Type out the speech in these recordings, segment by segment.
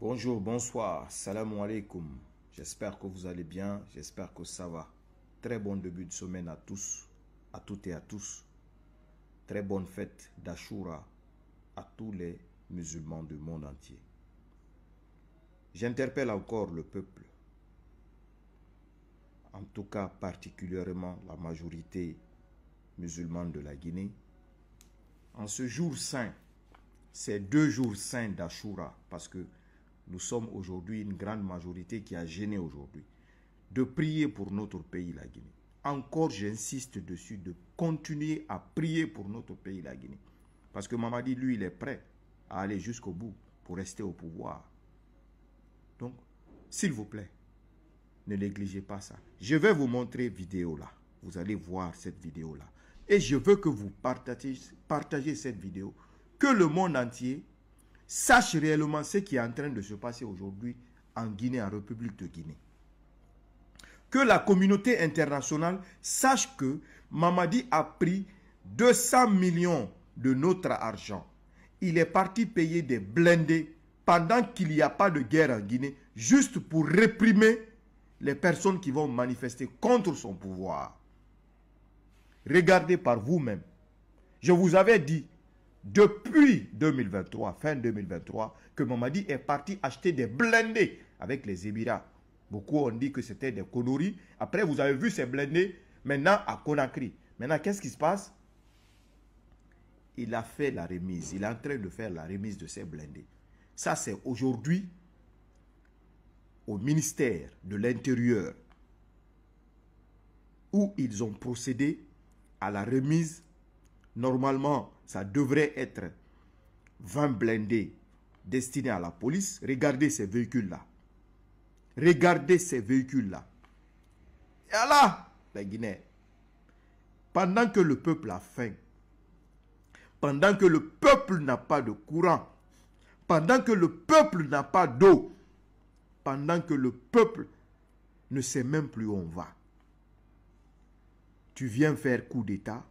Bonjour, bonsoir, salam alaikum. J'espère que vous allez bien, j'espère que ça va. Très bon début de semaine à tous, à toutes et à tous. Très bonne fête d'Ashura à tous les musulmans du monde entier. J'interpelle encore le peuple, en tout cas particulièrement la majorité musulmane de la Guinée, en ce jour saint, ces deux jours saints d'Ashura, parce que nous sommes aujourd'hui une grande majorité qui a gêné aujourd'hui, de prier pour notre pays, la Guinée. Encore, j'insiste dessus, de continuer à prier pour notre pays, la Guinée. Parce que Mamadi, lui, il est prêt à aller jusqu'au bout pour rester au pouvoir. Donc, s'il vous plaît, ne négligez pas ça. Je vais vous montrer vidéo là. Vous allez voir cette vidéo là. Et je veux que vous partagiez partagez cette vidéo. Que le monde entier sache réellement ce qui est en train de se passer aujourd'hui en Guinée, en République de Guinée. Que la communauté internationale sache que Mamadi a pris 200 millions de notre argent. Il est parti payer des blindés pendant qu'il n'y a pas de guerre en Guinée, juste pour réprimer les personnes qui vont manifester contre son pouvoir. Regardez par vous-même. Je vous avais dit, depuis 2023, fin 2023, que Mamadi est parti acheter des blindés avec les Émirats. Beaucoup ont dit que c'était des conneries. Après, vous avez vu ces blindés maintenant à Conakry. Maintenant, qu'est-ce qui se passe Il a fait la remise. Il est en train de faire la remise de ces blindés. Ça, c'est aujourd'hui au ministère de l'Intérieur où ils ont procédé à la remise normalement, ça devrait être 20 blindés destinés à la police. Regardez ces véhicules-là. Regardez ces véhicules-là. Et là, la Guinée, pendant que le peuple a faim, pendant que le peuple n'a pas de courant, pendant que le peuple n'a pas d'eau, pendant que le peuple ne sait même plus où on va. Tu viens faire coup d'État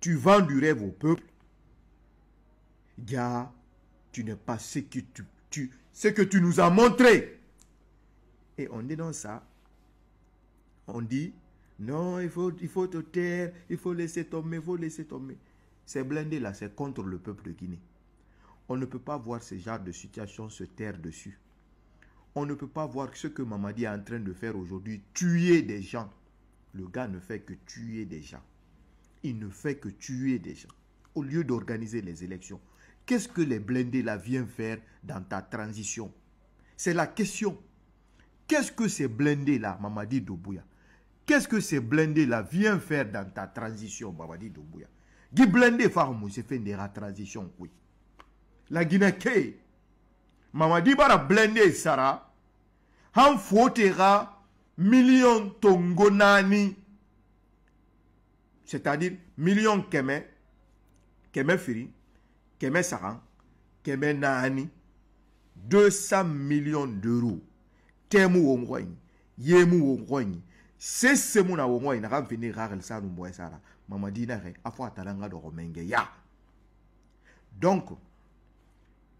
tu vends du rêve au peuple, gars, tu n'es pas ce que tu, ce que tu nous as montré. Et on est dans ça. On dit, non, il faut, il faut te taire, il faut laisser tomber, il faut laisser tomber. C'est blindé là c'est contre le peuple de Guinée. On ne peut pas voir ce genre de situation se taire dessus. On ne peut pas voir ce que Mamadi est en train de faire aujourd'hui, tuer des gens. Le gars ne fait que tuer des gens il ne fait que tuer des gens. Au lieu d'organiser les élections, qu'est-ce que les blindés là viennent faire dans ta transition C'est la question. Qu'est-ce que ces blindés là, Mamadi d'Oubouya. Qu'est-ce que ces blindés là viennent faire dans ta transition, Mamadi Doubouya? Qui blindé Farmou, c'est fait la transition, oui. La Guinée, Mamadi Bara blindé Sarah, en million tongonani. c'est-à-dire miliyɔn kɛmɛ kɛmɛ firi kɛmɛ saga kɛmɛ naani deux cent millions d'euros tɛmu wo ngɔ ɲi yemu wo ngɔ ɲi sese mu na wo ngɔ ɲi na ka fini ka kɛlɛ sanu bɔ sara mamadi na kɛ a fɔ a taara n ka dɔgɔ mɛ nkɛ ya donc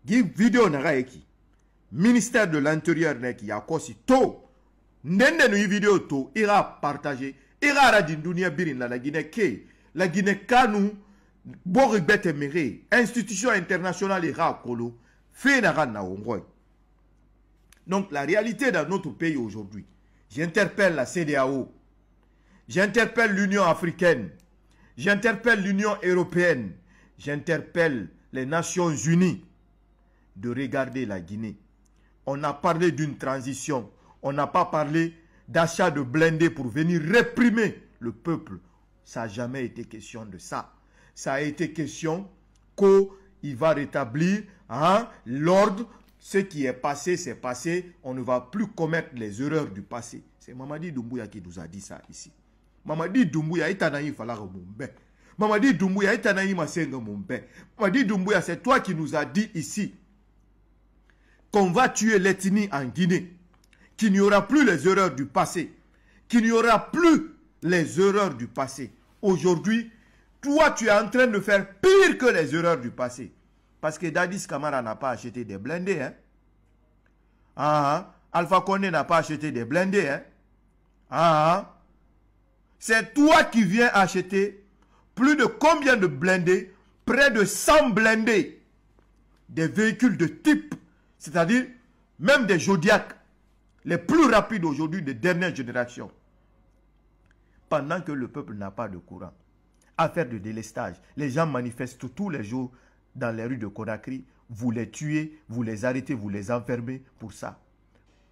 gi video na ka ye ki ministère de l'intérieur na ki a kɔsi to nden de nu i video to i ka partager la guinée la guinée institution internationale e donc la réalité dans notre pays aujourd'hui j'interpelle la cdao j'interpelle l'union africaine j'interpelle l'union européenne j'interpelle les nations unies de regarder la guinée on a parlé d'une transition on n'a pas parlé d'achat de blindés pour venir réprimer le peuple. Ça n'a jamais été question de ça. Ça a été question qu'il va rétablir hein, l'ordre. Ce qui est passé, c'est passé. On ne va plus commettre les erreurs du passé. C'est Mamadi Doumbouya qui nous a dit ça ici. Mamadi Doumbouya, Mamadi Doumbouya, c'est toi qui nous a dit ici qu'on va tuer l'ethnie en Guinée qu'il n'y aura plus les erreurs du passé, qu'il n'y aura plus les erreurs du passé. Aujourd'hui, toi, tu es en train de faire pire que les erreurs du passé. Parce que Dadis Kamara n'a pas acheté des blindés. Hein. Ah, ah. Alpha Condé n'a pas acheté des blindés. Hein. Ah, C'est toi qui viens acheter plus de combien de blindés Près de 100 blindés. Des véhicules de type, c'est-à-dire même des Zodiacs les plus rapides aujourd'hui des dernières générations. Pendant que le peuple n'a pas de courant. Affaire de délestage. Les gens manifestent tous les jours dans les rues de Conakry. Vous les tuez, vous les arrêtez, vous les enfermez pour ça.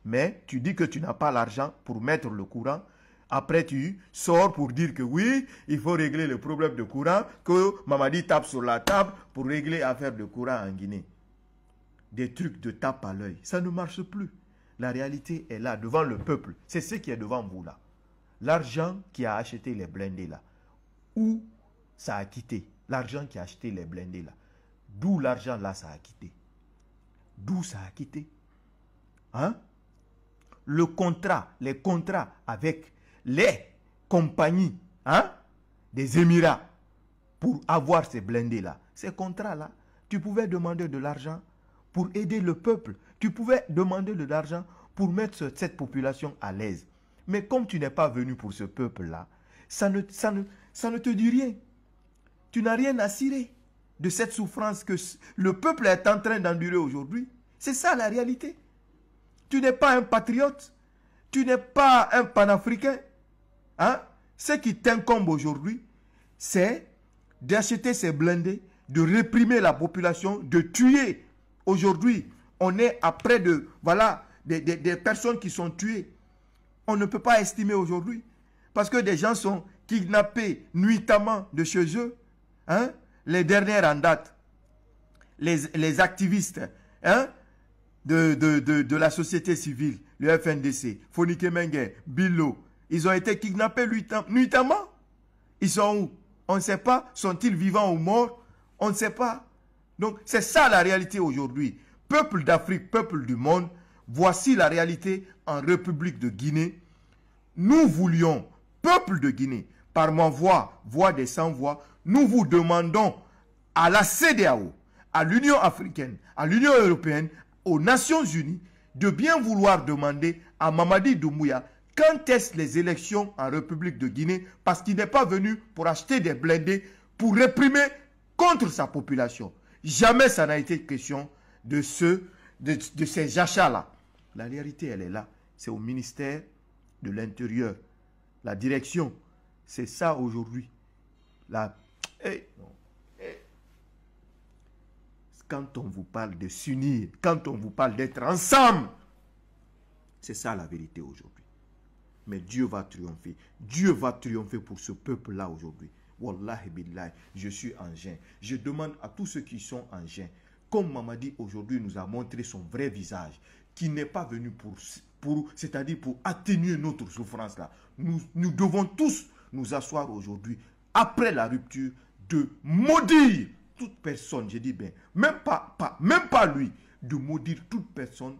Mais tu dis que tu n'as pas l'argent pour mettre le courant. Après, tu sors pour dire que oui, il faut régler le problème de courant, que Mamadi tape sur la table pour régler affaire de courant en Guinée. Des trucs de tape à l'œil. Ça ne marche plus. La réalité est là, devant le peuple. C'est ce qui est devant vous là. L'argent qui a acheté les blindés là. Où ça a quitté L'argent qui a acheté les blindés là. D'où l'argent là, ça a quitté D'où ça a quitté Hein Le contrat, les contrats avec les compagnies hein, des Émirats pour avoir ces blindés là. Ces contrats là, tu pouvais demander de l'argent pour aider le peuple. Tu pouvais demander de l'argent pour mettre cette population à l'aise. Mais comme tu n'es pas venu pour ce peuple-là, ça ne, ça, ne, te dit rien. Tu n'as rien à cirer de cette souffrance que le peuple est en train d'endurer aujourd'hui. C'est ça la réalité. Tu n'es pas un patriote. Tu n'es pas un panafricain. Hein? Ce qui t'incombe aujourd'hui, c'est d'acheter ces blindés, de réprimer la population, de tuer Aujourd'hui, on est à près de, voilà, des, personnes qui sont tuées. On ne peut pas estimer aujourd'hui. Parce que des gens sont kidnappés nuitamment de chez eux. Hein? Les dernières en date, les, activistes hein? de, de, de, la société civile, le FNDC, Fonike Mengue, ils ont été kidnappés nuitamment. Ils sont où On ne sait pas. Sont-ils vivants ou morts On ne sait pas. Donc c'est ça la réalité aujourd'hui. Peuple d'Afrique, peuple du monde, voici la réalité en République de Guinée. Nous voulions, peuple de Guinée, par ma voix, voix des sans voix, nous vous demandons à la CDAO, à l'Union africaine, à l'Union européenne, aux Nations unies, de bien vouloir demander à Mamadi Doumbouya quand est-ce les élections en République de Guinée parce qu'il n'est pas venu pour acheter des blindés pour réprimer contre sa population. Jamais ça n'a été question de, de, ces achats-là. La réalité, elle est là. C'est au ministère de l'Intérieur. La direction, c'est ça aujourd'hui. La... Eh, eh. Quand on vous parle de s'unir, quand on vous parle d'être ensemble, c'est ça la vérité aujourd'hui. Mais Dieu va triompher. Dieu va triompher pour ce peuple-là aujourd'hui. Wallah je suis en engin. Je demande à tous ceux qui sont en jeûne, comme Mamadi aujourd'hui nous a montré son vrai visage, qui n'est pas venu pour, pour c'est-à-dire pour atténuer notre souffrance là. Nous, nous devons tous nous asseoir aujourd'hui, après la rupture, de maudire toute personne, je dis bien, même pas, pas, même pas lui, de maudire toute personne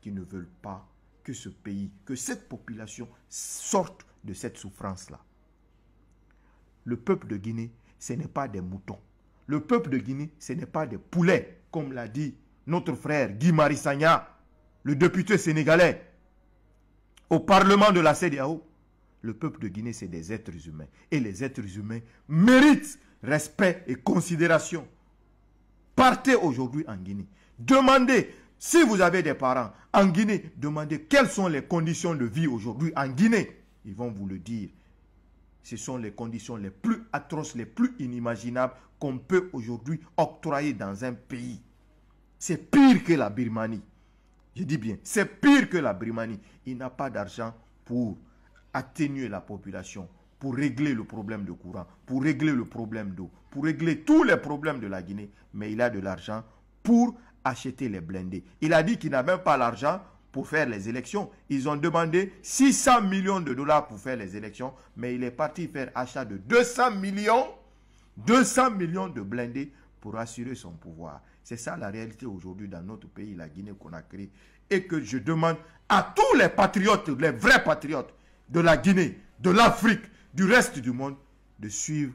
qui ne veut pas que ce pays, que cette population sorte de cette souffrance-là le peuple de Guinée, ce n'est pas des moutons. Le peuple de Guinée, ce n'est pas des poulets, comme l'a dit notre frère Guy Marissagna, le député sénégalais, au Parlement de la CDAO. Le peuple de Guinée, c'est des êtres humains. Et les êtres humains méritent respect et considération. Partez aujourd'hui en Guinée. Demandez, si vous avez des parents en Guinée, demandez quelles sont les conditions de vie aujourd'hui en Guinée. Ils vont vous le dire ce sont les conditions les plus atroces, les plus inimaginables qu'on peut aujourd'hui octroyer dans un pays. C'est pire que la Birmanie. Je dis bien, c'est pire que la Birmanie. Il n'a pas d'argent pour atténuer la population, pour régler le problème de courant, pour régler le problème d'eau, pour régler tous les problèmes de la Guinée, mais il a de l'argent pour acheter les blindés. Il a dit qu'il n'a même pas l'argent pour faire les élections. Ils ont demandé 600 millions de dollars pour faire les élections, mais il est parti faire achat de 200 millions, 200 millions de blindés pour assurer son pouvoir. C'est ça la réalité aujourd'hui dans notre pays, la guinée qu'on a créé Et que je demande à tous les patriotes, les vrais patriotes de la Guinée, de l'Afrique, du reste du monde, de suivre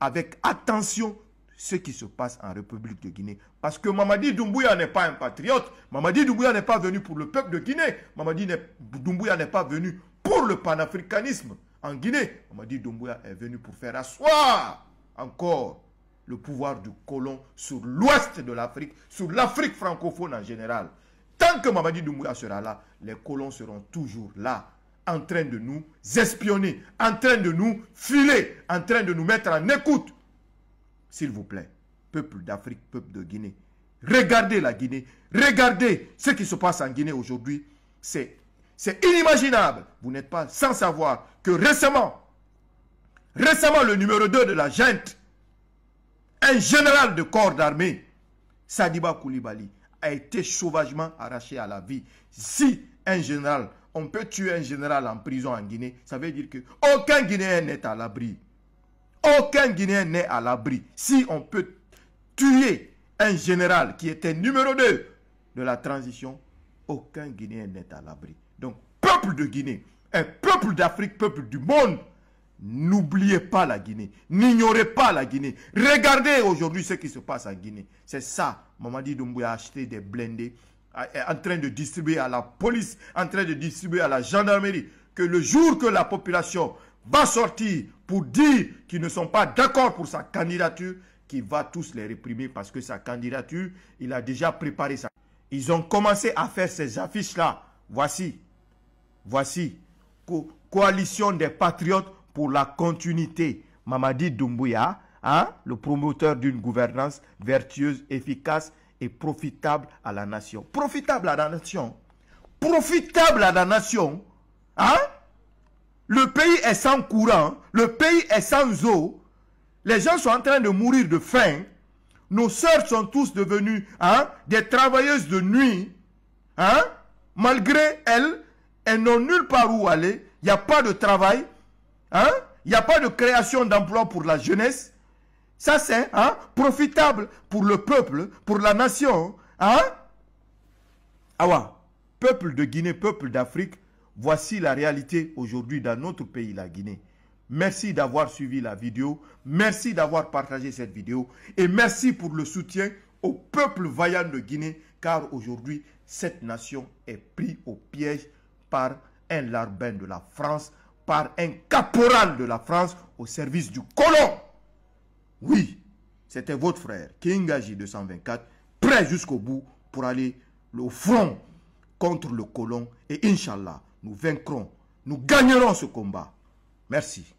avec attention ce qui se passe en République de Guinée. Parce que Mamadi Doumbouya n'est pas un patriote. Mamadi Doumbouya n'est pas venu pour le peuple de Guinée. Mamadi Doumbouya n'est pas venu pour le panafricanisme en Guinée. Mamadi Doumbouya est venu pour faire asseoir encore le pouvoir du colon sur l'ouest de l'Afrique, sur l'Afrique francophone en général. Tant que Mamadi Doumbouya sera là, les colons seront toujours là, en train de nous espionner, en train de nous filer, en train de nous mettre en écoute s'il vous plaît, peuple d'Afrique, peuple de Guinée, regardez la Guinée, regardez ce qui se passe en Guinée aujourd'hui. C'est inimaginable. Vous n'êtes pas sans savoir que récemment, récemment le numéro 2 de la gente, un général de corps d'armée, Sadiba Koulibaly, a été sauvagement arraché à la vie. Si un général, on peut tuer un général en prison en Guinée, ça veut dire qu'aucun Guinéen n'est à l'abri. Aucun Guinéen n'est à l'abri. Si on peut tuer un général qui était numéro 2 de la transition, aucun Guinéen n'est à l'abri. Donc, peuple de Guinée, un peuple d'Afrique, peuple du monde, n'oubliez pas la Guinée, n'ignorez pas la Guinée. Regardez aujourd'hui ce qui se passe en Guinée. C'est ça, Mamadi Doumbouya a acheté des blindés, en train de distribuer à la police, en train de distribuer à la gendarmerie, que le jour que la population va sortir pour dire qu'ils ne sont pas d'accord pour sa candidature, qu'il va tous les réprimer parce que sa candidature, il a déjà préparé ça. Ils ont commencé à faire ces affiches-là. Voici, voici, coalition des patriotes pour la continuité. Mamadi Doumbouya, hein, le promoteur d'une gouvernance vertueuse, efficace et profitable à la nation. Profitable à la nation. Profitable à la nation. Hein? Le pays est sans courant, le pays est sans eau. Les gens sont en train de mourir de faim. Nos sœurs sont tous devenues hein, des travailleuses de nuit. Hein? Malgré elles, elles n'ont nulle part où aller. Il n'y a pas de travail. Hein? Il n'y a pas de création d'emplois pour la jeunesse. Ça, c'est hein, profitable pour le peuple, pour la nation. Hein? Ah ouais. Peuple de Guinée, peuple d'Afrique, Voici la réalité aujourd'hui dans notre pays, la Guinée. Merci d'avoir suivi la vidéo. Merci d'avoir partagé cette vidéo. Et merci pour le soutien au peuple vaillant de Guinée, car aujourd'hui, cette nation est prise au piège par un larbin de la France, par un caporal de la France au service du colon. Oui, c'était votre frère, Kingaji 224, prêt jusqu'au bout pour aller au front contre le colon. Et Inch'Allah, nous vaincrons. Nous gagnerons ce combat. Merci.